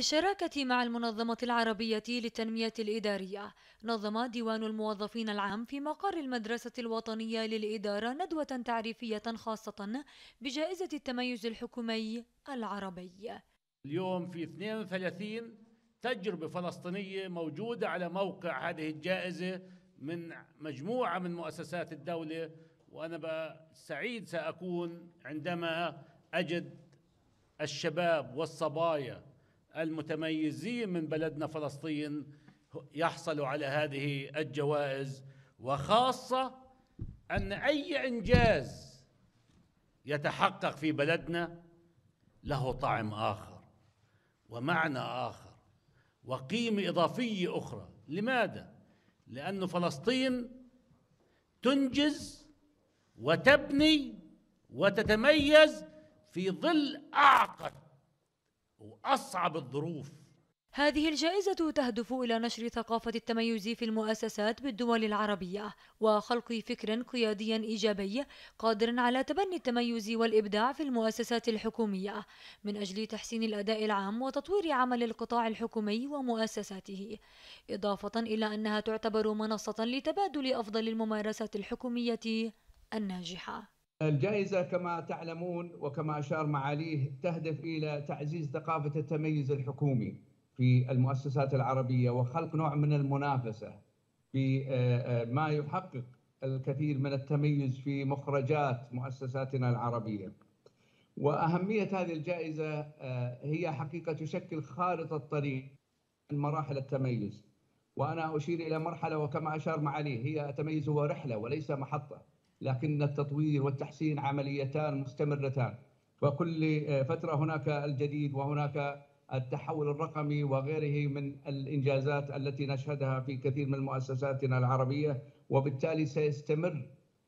بالشراكة مع المنظمة العربية للتنمية الإدارية نظم ديوان الموظفين العام في مقر المدرسة الوطنية للإدارة ندوة تعريفية خاصة بجائزة التميز الحكومي العربي اليوم في 32 تجربة فلسطينية موجودة على موقع هذه الجائزة من مجموعة من مؤسسات الدولة وأنا سعيد سأكون عندما أجد الشباب والصبايا المتميزين من بلدنا فلسطين يحصلوا على هذه الجوائز وخاصة أن أي إنجاز يتحقق في بلدنا له طعم آخر ومعنى آخر وقيمة إضافية أخرى لماذا؟ لأن فلسطين تنجز وتبني وتتميز في ظل أعقد وأصعب الظروف هذه الجائزة تهدف إلى نشر ثقافة التميز في المؤسسات بالدول العربية وخلق فكر قيادي إيجابي قادر على تبني التميز والإبداع في المؤسسات الحكومية من أجل تحسين الأداء العام وتطوير عمل القطاع الحكومي ومؤسساته إضافة إلى أنها تعتبر منصة لتبادل أفضل الممارسات الحكومية الناجحة الجائزة كما تعلمون وكما أشار معاليه تهدف إلى تعزيز ثقافة التميز الحكومي في المؤسسات العربية وخلق نوع من المنافسة بما آه، آه، يحقق الكثير من التميز في مخرجات مؤسساتنا العربية وأهمية هذه الجائزة آه، هي حقيقة تشكل خارطة طريق مراحل التميز وأنا أشير إلى مرحلة وكما أشار معاليه هي التميز هو رحلة وليس محطة لكن التطوير والتحسين عمليتان مستمرتان وكل آه، فترة هناك الجديد وهناك التحول الرقمي وغيره من الإنجازات التي نشهدها في كثير من مؤسساتنا العربية وبالتالي سيستمر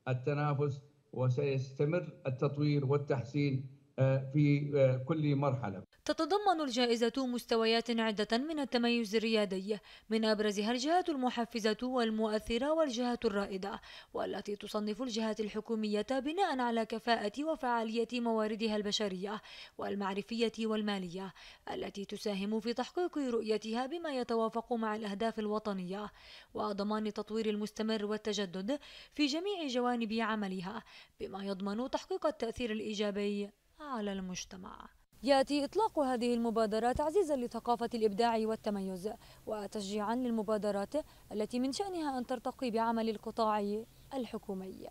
التنافس وسيستمر التطوير والتحسين آه، في آه، كل مرحلة تتضمن الجائزة مستويات عدة من التميز الريادي من أبرزها الجهات المحفزة والمؤثرة والجهات الرائدة والتي تصنف الجهات الحكومية بناء على كفاءة وفعالية مواردها البشرية والمعرفية والمالية التي تساهم في تحقيق رؤيتها بما يتوافق مع الأهداف الوطنية وضمان التطوير المستمر والتجدد في جميع جوانب عملها بما يضمن تحقيق التأثير الإيجابي على المجتمع ياتي اطلاق هذه المبادرة تعزيزا لثقافه الابداع والتميز وتشجيعا للمبادرات التي من شانها ان ترتقي بعمل القطاع الحكومي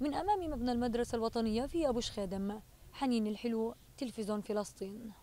من امام مبنى المدرسه الوطنيه في ابو شخادم حنين الحلو تلفزيون فلسطين